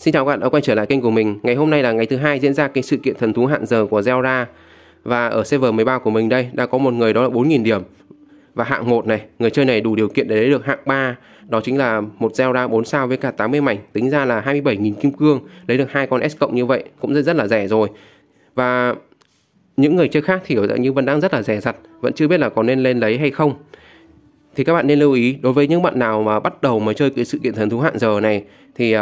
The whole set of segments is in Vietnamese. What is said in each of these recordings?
Xin chào các bạn đã quay trở lại kênh của mình. Ngày hôm nay là ngày thứ hai diễn ra cái sự kiện thần thú hạn giờ của Zelda và ở server 13 của mình đây đã có một người đó là 4.000 điểm và hạng 1 này, người chơi này đủ điều kiện để lấy được hạng 3 đó chính là một Zelda 4 sao với cả 80 mảnh tính ra là 27.000 kim cương lấy được hai con S cộng như vậy cũng rất là rẻ rồi và những người chơi khác thì ở dạng như vẫn đang rất là rẻ rặt vẫn chưa biết là có nên lên lấy hay không thì các bạn nên lưu ý đối với những bạn nào mà bắt đầu mà chơi cái sự kiện thần thú hạn giờ này thì uh,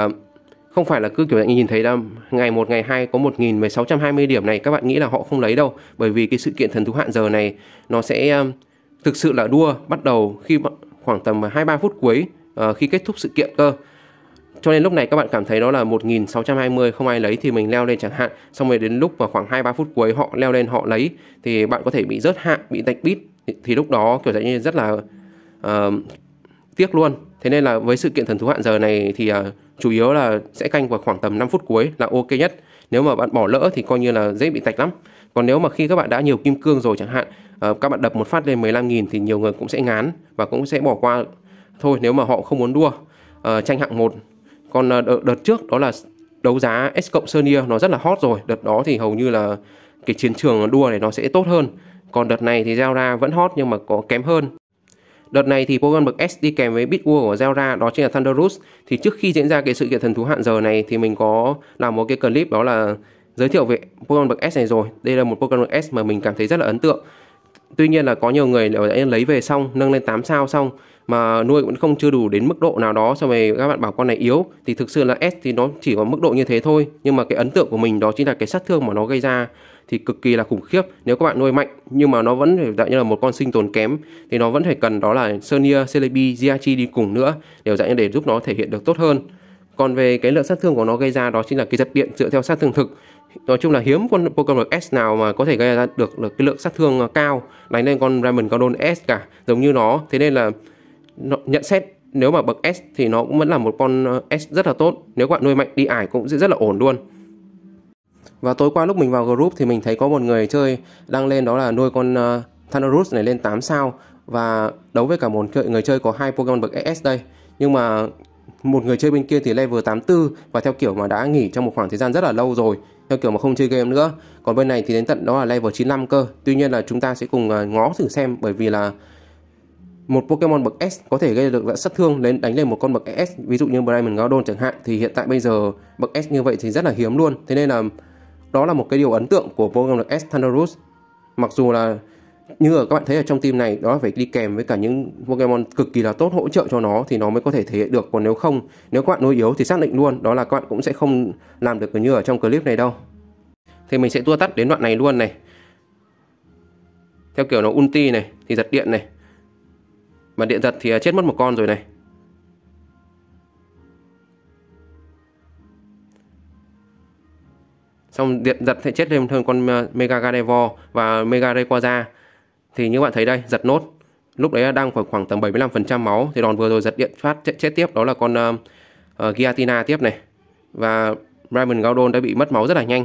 không phải là cứ kiểu nhìn thấy là ngày 1, ngày 2 có 1.620 điểm này các bạn nghĩ là họ không lấy đâu bởi vì cái sự kiện thần thú hạn giờ này nó sẽ thực sự là đua bắt đầu khi khoảng tầm 2-3 phút cuối uh, khi kết thúc sự kiện cơ cho nên lúc này các bạn cảm thấy đó là 1620 không ai lấy thì mình leo lên chẳng hạn xong rồi đến lúc vào khoảng 2-3 phút cuối họ leo lên họ lấy thì bạn có thể bị rớt hạng bị tạch bít thì lúc đó kiểu dạng như rất là uh, tiếc luôn thế nên là với sự kiện thần thú hạn giờ này thì uh, chủ yếu là sẽ canh vào khoảng tầm 5 phút cuối là ok nhất nếu mà bạn bỏ lỡ thì coi như là dễ bị tạch lắm còn nếu mà khi các bạn đã nhiều kim cương rồi chẳng hạn uh, các bạn đập một phát lên 15.000 thì nhiều người cũng sẽ ngán và cũng sẽ bỏ qua thôi nếu mà họ không muốn đua uh, tranh hạng một còn uh, đợt, đợt trước đó là đấu giá S cộng Sonia nó rất là hot rồi đợt đó thì hầu như là cái chiến trường đua này nó sẽ tốt hơn còn đợt này thì Giao vẫn hot nhưng mà có kém hơn Đợt này thì Pogon bậc S đi kèm với Bitwua của Zelda đó chính là Thunderous. Thì trước khi diễn ra cái sự kiện thần thú hạn giờ này thì mình có làm một cái clip đó là giới thiệu về Pogon bậc S này rồi. Đây là một Pogon bậc S mà mình cảm thấy rất là ấn tượng. Tuy nhiên là có nhiều người đã lấy về xong, nâng lên 8 sao xong mà nuôi vẫn không chưa đủ đến mức độ nào đó xong rồi các bạn bảo con này yếu thì thực sự là S thì nó chỉ có mức độ như thế thôi nhưng mà cái ấn tượng của mình đó chính là cái sát thương mà nó gây ra thì cực kỳ là khủng khiếp nếu các bạn nuôi mạnh nhưng mà nó vẫn phải dạng như là một con sinh tồn kém thì nó vẫn phải cần đó là Sernia, Celebi, Giachi đi cùng nữa đều dạng như để giúp nó thể hiện được tốt hơn còn về cái lượng sát thương của nó gây ra đó chính là cái giật điện dựa theo sát thương thực nói chung là hiếm con Pokemon S nào mà có thể gây ra được, được cái lượng sát thương ờ, cao đánh lên con Diamond Cardon S cả giống như nó thế nên là nó, nhận xét nếu mà bậc S thì nó cũng vẫn là một con ờ, S rất là tốt nếu các bạn nuôi mạnh đi ải cũng sẽ rất là ổn luôn và tối qua lúc mình vào group thì mình thấy có một người chơi đăng lên đó là nuôi con uh, ờ, Thunderous này lên 8 sao và đấu với cả một người chơi có hai Pokemon bậc ES đây. Nhưng mà một người chơi bên kia thì level 84 và theo kiểu mà đã nghỉ trong một khoảng thời gian rất là lâu rồi theo kiểu mà không chơi game nữa còn bên này thì đến tận đó là level 95 cơ tuy nhiên là chúng ta sẽ cùng ờ, ngó thử xem bởi vì là một Pokemon bậc S có thể gây được dạng sát thương lên đánh lên một con bậc S ví dụ như Diamond Gaudon chẳng hạn thì hiện tại bây giờ bậc S như vậy thì rất là hiếm luôn thế nên là đó là một cái điều ấn tượng của vô động lực S Thunderous. Mặc dù là như ở các bạn thấy ở trong team này đó phải đi kèm với cả những Pokemon cực kỳ là tốt hỗ trợ cho nó thì nó mới có thể thể hiện được còn nếu không nếu các bạn nuôi yếu thì xác định luôn đó là các bạn cũng sẽ không làm được như ở trong clip này đâu thì mình sẽ tua tắt đến đoạn này luôn này theo kiểu nó ulti này thì giật điện này mà điện giật thì chết mất một con rồi này xong điện giật sẽ chết thêm hơn con ờ, Mega Gardevoir và Mega Rayquaza thì như bạn thấy đây giật nốt lúc đấy đang khoảng khoảng tầm 75% máu thì đòn vừa rồi giật điện phát chết, chết tiếp đó là con uh, uh, Giatina tiếp này và Raymond Gaudon đã bị mất máu rất là nhanh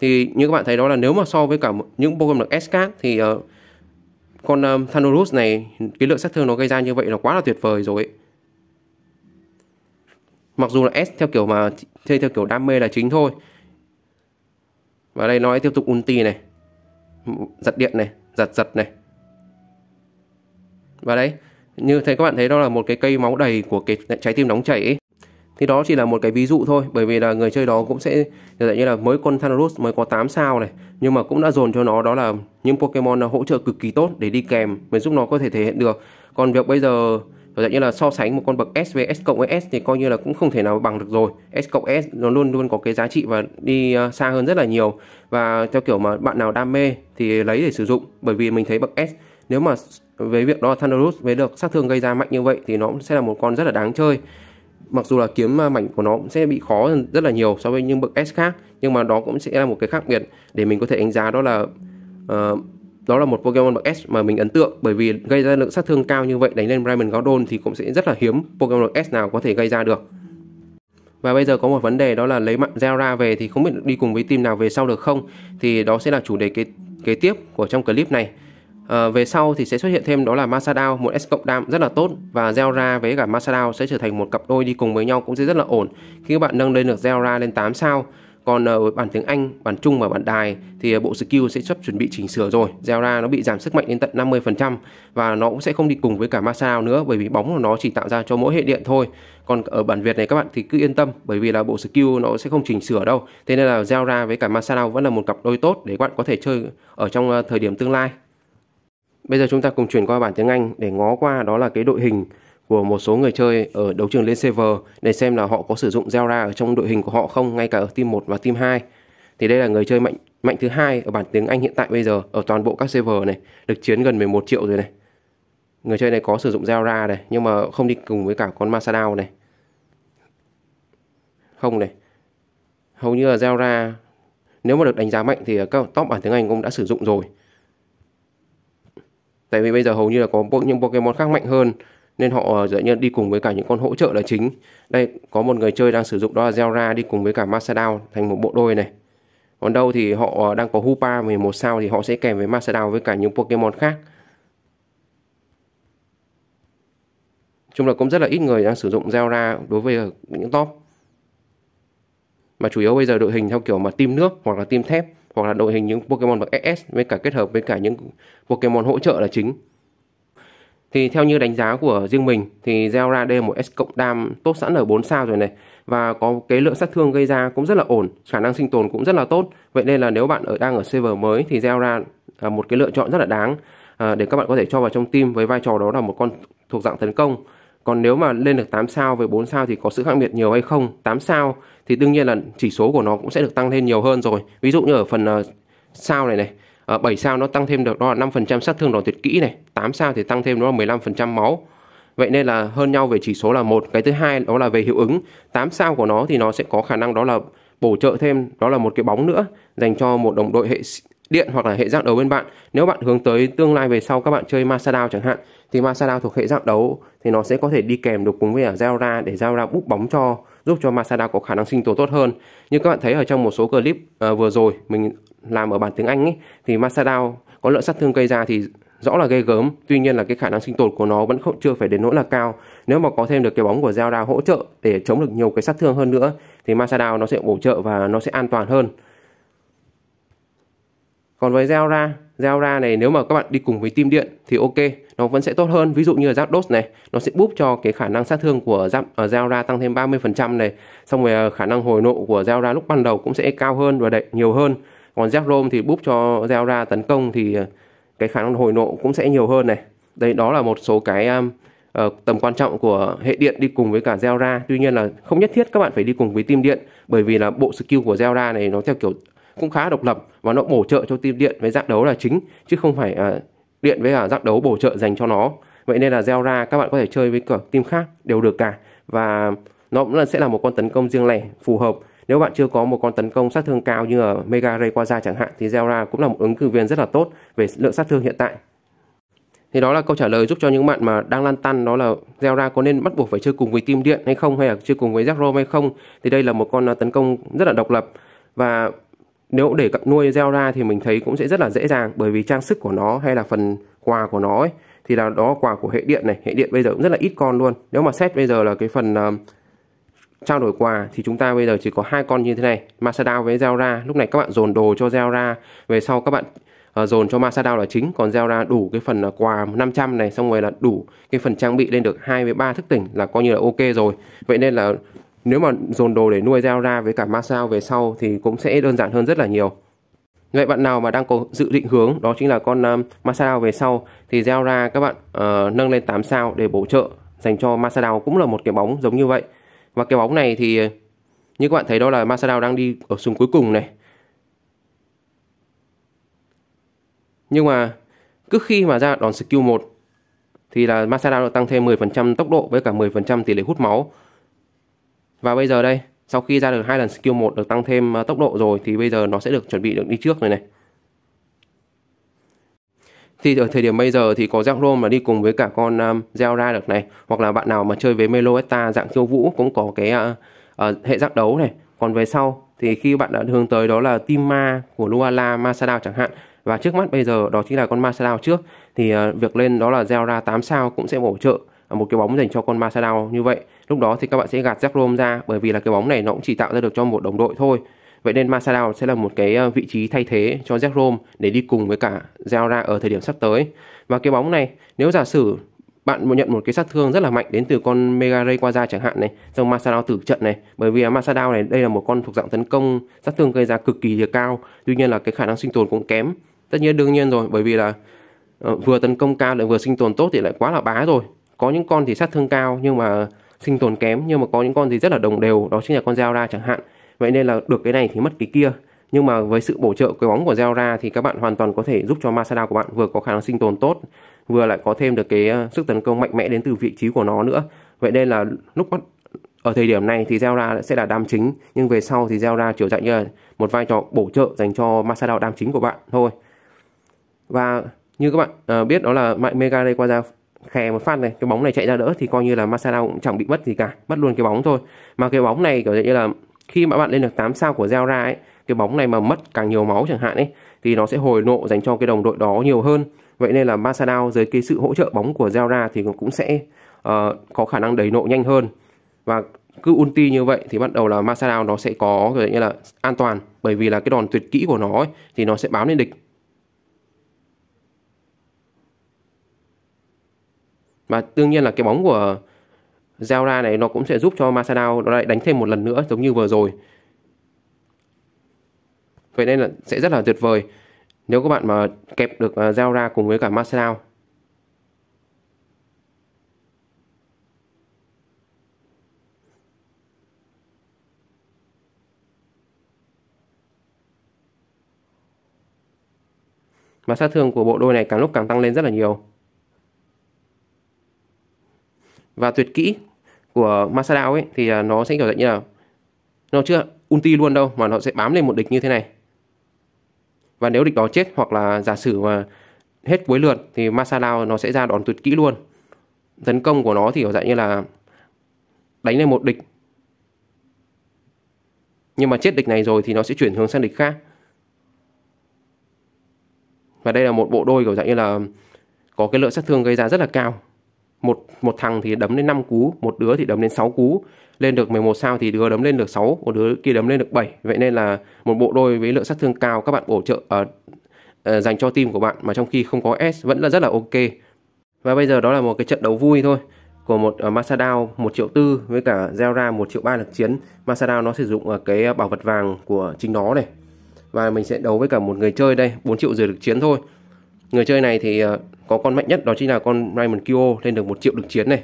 thì như các bạn thấy đó là nếu mà so với cả những Pokemon được Escat thì uh, con um, Thanorus này cái lượng sát thương nó gây ra như vậy là quá là tuyệt vời rồi ấy mặc dù là S theo kiểu mà chơi theo kiểu đam mê là chính thôi và đây nó lại tiếp tục ulti này giật điện này giật giật này và đấy như thấy các bạn thấy đó là một cái cây máu đầy của cái trái tim nóng chảy ấy. thì đó chỉ là một cái ví dụ thôi bởi vì là người chơi đó cũng sẽ dạy như là mới con Thanos mới có 8 sao này nhưng mà cũng đã dồn cho nó đó là những Pokemon hỗ trợ cực kỳ tốt để đi kèm và giúp nó có thể thể hiện được còn việc bây giờ và như là so sánh một con bậc S với S cộng với S thì coi như là cũng không thể nào bằng được rồi. S cộng S nó luôn luôn có cái giá trị và đi à, xa hơn rất là nhiều. Và theo kiểu mà bạn nào đam mê thì lấy để sử dụng bởi vì mình thấy bậc S nếu mà về việc đó là Thunderous với được sát thương gây ra mạnh như vậy thì nó cũng sẽ là một con rất là đáng chơi mặc dù là kiếm à, mảnh của nó cũng sẽ bị khó rất là nhiều so với những bậc S khác nhưng mà đó cũng sẽ là một cái khác biệt để mình có thể đánh giá đó là uh, đó là một Pokemon bậc S mà mình ấn tượng bởi vì gây ra lượng sát thương cao như vậy đánh lên Raymond Gaudon thì cũng sẽ rất là hiếm Pokemon bậc S nào có thể gây ra được. Và bây giờ có một vấn đề đó là lấy mạng Zera về thì không biết đi cùng với team nào về sau được không thì đó sẽ là chủ đề kế, kế tiếp của trong clip này. À, về sau thì sẽ xuất hiện thêm đó là Masadao một S cộng đam rất là tốt và Zera với cả Masadao sẽ trở thành một cặp đôi đi cùng với nhau cũng sẽ rất là ổn khi các bạn nâng lên được Zera lên 8 sao còn ở ờ, bản tiếng Anh, bản Trung và bản đài thì ờ, bộ skill sẽ sắp chuẩn bị chỉnh sửa rồi. Zera nó bị giảm sức mạnh đến tận 50% và nó cũng sẽ không đi cùng với cả Masao nữa bởi vì bóng của nó chỉ tạo ra cho mỗi hệ điện thôi. Còn ở bản Việt này các bạn thì cứ yên tâm bởi vì là bộ skill nó sẽ không chỉnh sửa đâu. Thế nên là Zera với cả Masao vẫn là một cặp đôi tốt để các bạn có thể chơi ở trong ờ, thời điểm tương lai. Bây giờ chúng ta cùng chuyển qua bản tiếng Anh để ngó qua đó là cái đội hình của một số người chơi ở đấu trường lên server để xem là họ có sử dụng Zera ở trong đội hình của họ không ngay cả ở team 1 và team 2. Thì đây là người chơi mạnh mạnh thứ hai ở bản tiếng Anh hiện tại bây giờ ở toàn bộ các server này, được chiến gần 11 triệu rồi này. Người chơi này có sử dụng Zera này nhưng mà không đi cùng với cả con Masadao này. Không này. Hầu như là Zera nếu mà được đánh giá mạnh thì các top bản tiếng Anh cũng đã sử dụng rồi. Tại vì bây giờ hầu như là có những Pokemon khác mạnh hơn nên họ ờ, dễ như đi cùng với cả những con hỗ trợ là chính đây có một người chơi đang sử dụng đó là Zelra đi cùng với cả Masadao thành một bộ đôi này còn đâu thì họ ờ, đang có Hupa 11 sao thì họ sẽ kèm với Masadao với cả những Pokemon khác chung là cũng rất là ít người đang sử dụng Zelra đối với ờ, những top mà chủ yếu bây giờ đội hình theo kiểu mà team nước hoặc là team thép hoặc là đội hình những Pokemon bậc SS với cả kết hợp với cả những Pokemon hỗ trợ là chính thì theo như đánh giá của riêng mình thì Zera D1S cộng đam tốt sẵn ở 4 sao rồi này và có cái lượng sát thương gây ra cũng rất là ổn, khả năng sinh tồn cũng rất là tốt. Vậy nên là nếu bạn ở đang ở server mới thì Zera là một cái lựa chọn rất là đáng à, để các bạn có thể cho vào trong team với vai trò đó là một con thuộc dạng tấn công. Còn nếu mà lên được 8 sao với 4 sao thì có sự khác biệt nhiều hay không? 8 sao thì đương nhiên là chỉ số của nó cũng sẽ được tăng lên nhiều hơn rồi. Ví dụ như ở phần à, sao này này à, ờ, 7 sao nó tăng thêm được đó là 5% sát thương đòn tuyệt kỹ này 8 sao thì tăng thêm đó là 15% máu Vậy nên là hơn nhau về chỉ số là một Cái thứ hai đó là về hiệu ứng 8 sao của nó thì nó sẽ có khả năng đó là bổ trợ thêm đó là một cái bóng nữa dành cho một đồng đội hệ điện hoặc là hệ dạng đấu bên bạn nếu bạn hướng tới tương lai về sau các bạn chơi Masadao chẳng hạn thì Masadao thuộc hệ dạng đấu thì nó sẽ có thể đi kèm được cùng với Zara để Zara bút bóng cho giúp cho Masada có khả năng sinh tồn tốt hơn như các bạn thấy ở trong một số clip à, vừa rồi mình làm ở bản tiếng Anh ấy, thì Masadao có lượng sát thương gây ra thì rõ là gây gớm tuy nhiên là cái khả năng sinh tồn của nó vẫn không chưa phải đến nỗi là cao nếu mà có thêm được cái bóng của Zelda hỗ trợ để chống được nhiều cái sát thương hơn nữa thì Masadao nó sẽ bổ trợ và nó sẽ an toàn hơn còn với Zelda Zelda này nếu mà các bạn đi cùng với tim điện thì ok nó vẫn sẽ tốt hơn ví dụ như là giáp này nó sẽ búp cho cái khả năng sát thương của giáp ở ờ, Zelda tăng thêm 30% này xong rồi ờ, khả năng hồi nộ của Zelda lúc ban đầu cũng sẽ cao hơn và đẩy nhiều hơn còn Zekrom thì búp cho gieo ra tấn công thì ờ, cái khả năng hồi nộ cũng sẽ nhiều hơn này đây đó là một số cái um, uh, tầm quan trọng của hệ điện đi cùng với cả gieo ra tuy nhiên là không nhất thiết các bạn phải đi cùng với tim điện bởi vì là bộ skill của gieo ra này nó theo kiểu cũng khá độc lập và nó bổ trợ cho tim điện với giác đấu là chính chứ không phải uh, điện với cả giác đấu bổ trợ dành cho nó vậy nên là gieo ra các bạn có thể chơi với cả team khác đều được cả và nó cũng là sẽ là một con tấn công riêng lẻ phù hợp nếu bạn chưa có một con tấn công sát thương cao như ở Mega Rayquaza chẳng hạn thì Zera cũng là một ứng cử viên rất là tốt về lượng sát thương hiện tại. Thì đó là câu trả lời giúp cho những bạn mà đang lăn tăn đó là Zera có nên bắt buộc phải chơi cùng với team Điện hay không hay là chơi cùng với Zekrom hay không thì đây là một con à, tấn công rất là độc lập và nếu để nuôi Zera thì mình thấy cũng sẽ rất là dễ dàng bởi vì trang sức của nó hay là phần quà của nó ấy, thì là đó quà của hệ điện này hệ điện bây giờ cũng rất là ít con luôn nếu mà xét bây giờ là cái phần uh, trao đổi quà thì chúng ta bây giờ chỉ có hai con như thế này Masada với Zera lúc này các bạn dồn đồ cho Zera về sau các bạn uh, dồn cho Masada là chính còn Zera đủ cái phần uh, quà 500 này xong rồi là đủ cái phần trang bị lên được 2 với 3 thức tỉnh là coi như là ok rồi vậy nên là nếu mà dồn đồ để nuôi Zera với cả Masao về sau thì cũng sẽ đơn giản hơn rất là nhiều Vậy bạn nào mà đang có dự định hướng đó chính là con um, ờ, Masada về sau thì Zera các bạn uh, nâng lên 8 sao để bổ trợ dành cho Masada cũng là một cái bóng giống như vậy và cái bóng này thì như các bạn thấy đó là Masadao đang đi ở súng cuối cùng này. Nhưng mà cứ khi mà ra đòn skill 1 thì là Masadao được tăng thêm 10% tốc độ với cả 10% tỷ lệ hút máu. Và bây giờ đây, sau khi ra được hai lần skill 1 được tăng thêm ờ, tốc độ rồi thì bây giờ nó sẽ được chuẩn bị được đi trước rồi này, này thì ở thời điểm bây giờ thì có Jack Rome mà đi cùng với cả con um, Zelda được này hoặc là bạn nào mà chơi với Meloetta dạng khiêu vũ cũng có cái uh, uh, hệ giác đấu này còn về sau thì khi bạn đã hướng tới đó là team ma của Luala Masadao chẳng hạn và trước mắt bây giờ đó chính là con Masadao trước thì uh, việc lên đó là Zelda 8 sao cũng sẽ bổ trợ một cái bóng dành cho con Masadao như vậy lúc đó thì các bạn sẽ gạt Jack Rome ra bởi vì là cái bóng này nó cũng chỉ tạo ra được cho một đồng đội thôi Vậy nên Masadao sẽ là một cái ờ, vị trí thay thế cho Jack Rome để đi cùng với cả Zara ở thời điểm sắp tới. Và cái bóng này nếu giả sử bạn nhận một cái sát thương rất là mạnh đến từ con Mega Ray Quaza chẳng hạn này, trong Masadao tử trận này, bởi vì Masadao này đây là một con thuộc dạng tấn công sát thương gây ra cực kỳ là cao, tuy nhiên là cái khả năng sinh tồn cũng kém. Tất nhiên đương nhiên rồi, bởi vì là ờ, vừa tấn công cao lại vừa sinh tồn tốt thì lại quá là bá rồi. Có những con thì sát thương cao nhưng mà sinh tồn kém nhưng mà có những con thì rất là đồng đều, đó chính là con Zara chẳng hạn vậy nên là được cái này thì mất cái kia nhưng mà với sự bổ trợ cái bóng của Zelda thì các bạn hoàn toàn có thể giúp cho Masada của bạn vừa có khả năng sinh tồn tốt vừa lại có thêm được cái ờ, sức tấn công mạnh mẽ đến từ vị trí của nó nữa vậy nên là lúc bắt ở thời điểm này thì Zelda sẽ là đam chính nhưng về sau thì Zelda trở dạng như là một vai trò bổ trợ dành cho Masada đam chính của bạn thôi và như các bạn ờ, biết đó là mạnh Mega đây qua ra khè một phát này cái bóng này chạy ra đỡ thì coi như là Masada cũng chẳng bị mất gì cả mất luôn cái bóng thôi mà cái bóng này kiểu như là khi mà bạn lên được 8 sao của Zara ấy cái bóng này mà mất càng nhiều máu chẳng hạn ấy thì nó sẽ hồi nộ dành cho cái đồng đội đó nhiều hơn vậy nên là Masada dưới cái sự hỗ trợ bóng của Zera thì cũng sẽ uh, có khả năng đẩy nộ nhanh hơn và cứ ulti như vậy thì bắt đầu là Masada nó sẽ có gọi như là an toàn bởi vì là cái đòn tuyệt kỹ của nó ấy, thì nó sẽ bám lên địch và tương nhiên là cái bóng của gieo ra này nó cũng sẽ giúp cho nó lại đánh thêm một lần nữa giống như vừa rồi vậy nên là sẽ rất là tuyệt vời nếu các bạn mà kẹp được à, gieo ra cùng với cả Masada mà sát thương của bộ đôi này càng lúc càng tăng lên rất là nhiều và tuyệt kỹ của Masada ấy thì à, nó sẽ kiểu dạng như là nó chưa ulti luôn đâu mà nó sẽ bám lên một địch như thế này và nếu địch đó chết hoặc là giả sử mà hết cuối lượt thì Masada nó sẽ ra đòn tuyệt kỹ luôn tấn công của nó thì kiểu dạng như là đánh lên một địch nhưng mà chết địch này rồi thì nó sẽ chuyển hướng sang địch khác và đây là một bộ đôi kiểu dạng như là có cái lượng sát thương gây ra rất là cao một một thằng thì đấm lên 5 cú một đứa thì đấm lên 6 cú lên được 11 sao thì đứa đấm lên được 6 một đứa kia đấm lên được 7 vậy nên là một bộ đôi với lượng sát thương cao các bạn bổ trợ ở ờ, uh, ờ, dành cho team của bạn mà trong khi không có S vẫn là rất là ok và bây giờ đó là một cái trận đấu vui thôi của một uh, ờ, Masadao 1 triệu tư với cả Zera 1 triệu ba lực chiến Masadao nó sử dụng uh, cái bảo vật vàng của chính nó này và mình sẽ đấu với cả một người chơi đây 4 triệu rưỡi lực chiến thôi người chơi này thì có con mạnh nhất đó chính là con Raymond Kyo lên được một triệu lực chiến này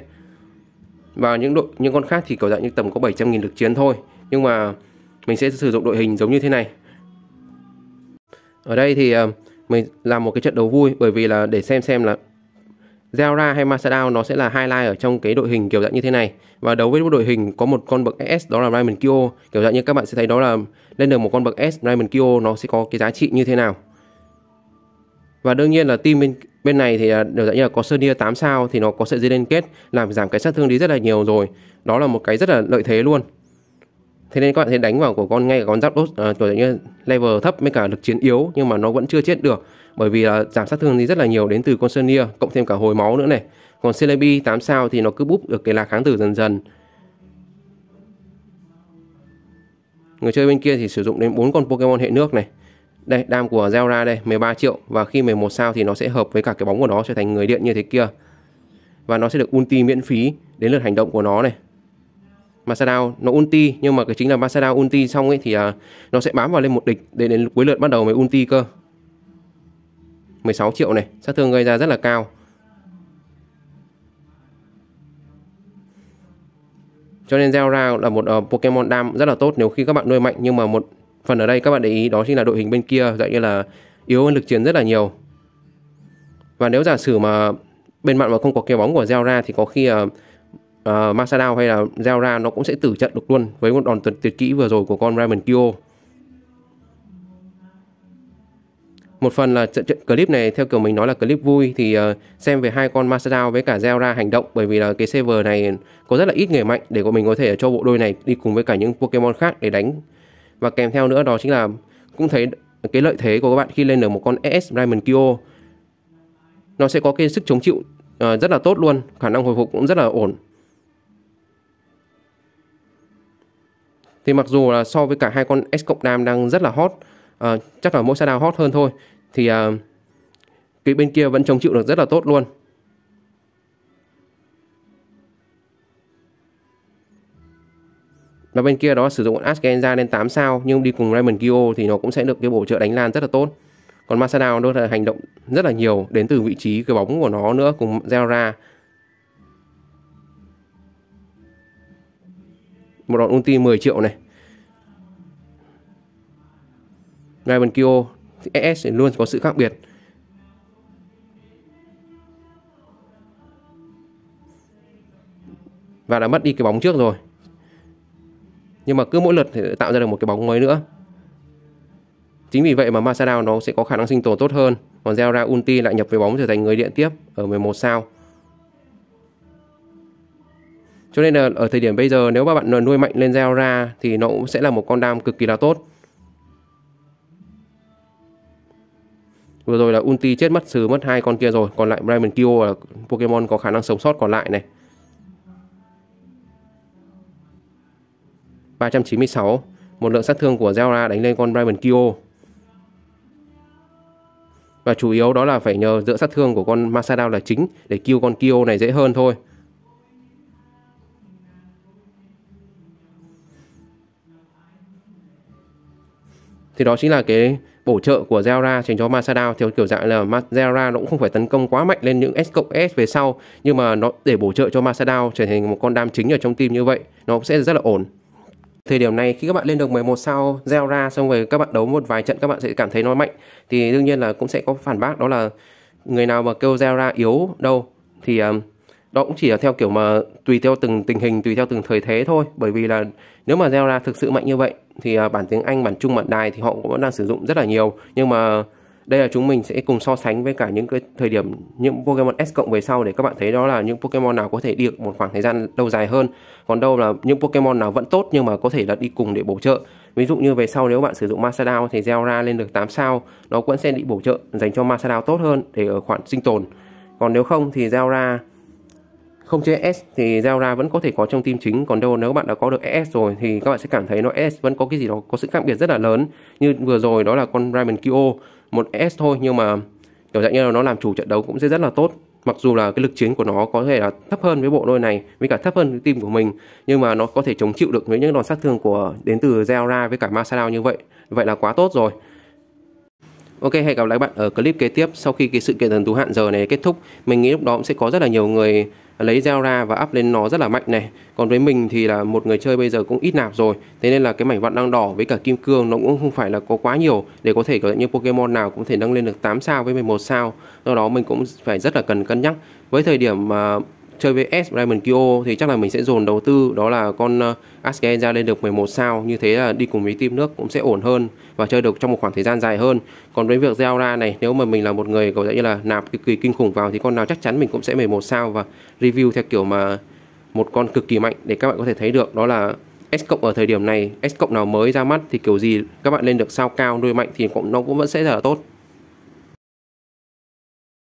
và những đội những con khác thì kiểu dạng như tầm có 700.000 lực chiến thôi nhưng mà mình sẽ sử dụng đội hình giống như thế này ở đây thì ờ, mình làm một cái trận đấu vui bởi vì là để xem xem là Zera hay Masadao nó sẽ là highlight ở trong cái đội hình kiểu dạng như thế này và đấu với một đội hình có một con bậc S đó là Raymond Kyo kiểu dạng như các bạn sẽ thấy đó là lên được một con bậc S Raymond Kyo nó sẽ có cái giá trị như thế nào và đương nhiên là team bên Bên này thì à, đều dạng như là có Sơn Nia 8 sao thì nó có sợi dây liên kết làm giảm cái sát thương đi rất là nhiều rồi. Đó là một cái rất là lợi thế luôn. Thế nên các bạn thấy đánh vào của con ngay cả con giáp đốt à, kiểu như level thấp với cả lực chiến yếu nhưng mà nó vẫn chưa chết được bởi vì là giảm sát thương đi rất là nhiều đến từ con Sơn Nia cộng thêm cả hồi máu nữa này. Còn Celebi 8 sao thì nó cứ búp được cái là kháng tử dần dần. Người chơi bên kia thì sử dụng đến 4 con Pokemon hệ nước này đây đam của Zera đây 13 triệu và khi 11 sao thì nó sẽ hợp với cả cái bóng của nó trở thành người điện như thế kia và nó sẽ được ulti miễn phí đến lượt hành động của nó này Masadao nó ulti nhưng mà cái chính là Masadao ulti xong ấy thì uh, nó sẽ bám vào lên một địch để đến cuối lượt bắt đầu mới ulti cơ 16 triệu này sát thương gây ra rất là cao cho nên Zera là một uh, Pokemon Dam rất là tốt nếu khi các bạn nuôi mạnh nhưng mà một Phần ở đây các bạn để ý đó chính là đội hình bên kia dạng như là yếu hơn lực chiến rất là nhiều. Và nếu giả sử mà bên bạn mà không có cái bóng của Zera thì có khi uh, à, uh, à, Masadao hay là Zera nó cũng sẽ tử trận được luôn với một đòn tuyệt kỹ vừa rồi của con Raymond Kyo. Một phần là trận, trận clip này theo kiểu mình nói là clip vui thì uh, xem về hai con Masadao với cả Zera hành động bởi vì là cái server này có rất là ít người mạnh để của mình có thể cho bộ đôi này đi cùng với cả những Pokemon khác để đánh và kèm theo nữa đó chính là cũng thấy cái lợi thế của các bạn khi lên được một con ES Diamond Kyo nó sẽ có cái sức chống chịu ờ, rất là tốt luôn khả năng hồi phục cũng rất là ổn thì mặc dù là so với cả hai con S cộng nam đang rất là hot uh, chắc là mỗi Sada hot hơn thôi thì uh, cái bên kia vẫn chống chịu được rất là tốt luôn và bên kia đó sử dụng Asgenza lên 8 sao nhưng đi cùng Raymond Kyo thì nó cũng sẽ được cái bổ trợ đánh lan rất là tốt còn Masada nó là hành động rất là nhiều đến từ vị trí cái bóng của nó nữa cùng Zera một đoạn ulti 10 triệu này Raymond Kyo ES luôn có sự khác biệt và đã mất đi cái bóng trước rồi nhưng mà cứ mỗi lượt thì tạo ra được một cái bóng mới nữa chính vì vậy mà Masadao nó sẽ có khả năng sinh tồn tốt hơn còn Zera Ulti lại nhập về bóng trở thành người điện tiếp ở 11 sao cho nên là ở thời điểm bây giờ nếu mà bạn nuôi mạnh lên Zera thì nó cũng sẽ là một con đam cực kỳ là tốt Vừa rồi là Unti chết mất sứ mất hai con kia rồi, còn lại Brayman Kyo là Pokemon có khả năng sống sót còn lại này. 396 một lượng sát thương của Zera đánh lên con Brian Kyo và chủ yếu đó là phải nhờ dựa sát thương của con Masadao là chính để kill con Kyo này dễ hơn thôi thì đó chính là cái bổ trợ của Zera dành cho Masadao theo kiểu dạng là Zera cũng không phải tấn công quá mạnh lên những S cộng S về sau nhưng mà nó để bổ trợ cho Masadao trở thành một con đam chính ở trong team như vậy nó cũng sẽ rất là ổn Thời điểm này khi các bạn lên được 11 sao gieo ra xong rồi các bạn đấu một vài trận các bạn sẽ cảm thấy nó mạnh thì đương nhiên là cũng sẽ có phản bác đó là người nào mà kêu gieo ra yếu đâu thì um, đó cũng chỉ là theo kiểu mà tùy theo từng tình hình tùy theo từng thời thế thôi bởi vì là nếu mà gieo ra thực sự mạnh như vậy thì ờ, bản tiếng Anh bản Trung bản Đài thì họ cũng vẫn đang sử dụng rất là nhiều nhưng mà đây là chúng mình sẽ cùng so sánh với cả những cái thời điểm những Pokemon S cộng về sau để các bạn thấy đó là những Pokemon nào có thể đi được một khoảng thời gian lâu dài hơn còn đâu là những Pokemon nào vẫn tốt nhưng mà có thể là đi cùng để bổ trợ ví dụ như về sau nếu bạn sử dụng Masadao thì Zeora lên được 8 sao nó vẫn sẽ bị bổ trợ dành cho Masadao tốt hơn để ở khoản sinh tồn còn nếu không thì Zeora không chơi S thì Zeora vẫn có thể có trong team chính còn đâu nếu bạn đã có được s rồi thì các bạn sẽ cảm thấy nó s vẫn có cái gì đó có sự khác biệt rất là lớn như vừa rồi đó là con Ramen Kyo một S thôi nhưng mà kiểu dạng như là nó làm chủ trận đấu cũng sẽ rất là tốt mặc dù là cái lực chiến của nó có thể là thấp hơn với bộ đôi này với cả thấp hơn với team của mình nhưng mà nó có thể chống chịu được với những đòn sát thương của đến từ Zera với cả Masarao như vậy vậy là quá tốt rồi Ok, hẹn gặp lại bạn ở clip kế tiếp sau khi cái sự kiện thần thú hạn giờ này kết thúc. Mình nghĩ lúc đó cũng sẽ có rất là nhiều người lấy dao ra và up lên nó rất là mạnh này còn với mình thì là một người chơi bây giờ cũng ít nạp rồi thế nên là cái mảnh vạn đang đỏ với cả kim cương nó cũng không phải là có quá nhiều để có thể có những Pokemon nào cũng thể nâng lên được 8 sao với 11 sao do đó mình cũng phải rất là cần cân nhắc với thời điểm mà uh, chơi với S Diamond Kyo thì chắc là mình sẽ dồn đầu tư đó là con ờ, Asgen ra lên được 11 sao như thế là đi cùng với team nước cũng sẽ ổn hơn và chơi được trong một khoảng thời gian dài hơn còn với việc gieo ra này nếu mà mình là một người có thể như là nạp cực kỳ kinh khủng vào thì con nào chắc chắn mình cũng sẽ 11 sao và review theo kiểu mà một con cực kỳ mạnh để các bạn có thể thấy được đó là S cộng ở thời điểm này S cộng nào mới ra mắt thì kiểu gì các bạn lên được sao cao đôi mạnh thì cũng nó cũng vẫn sẽ là tốt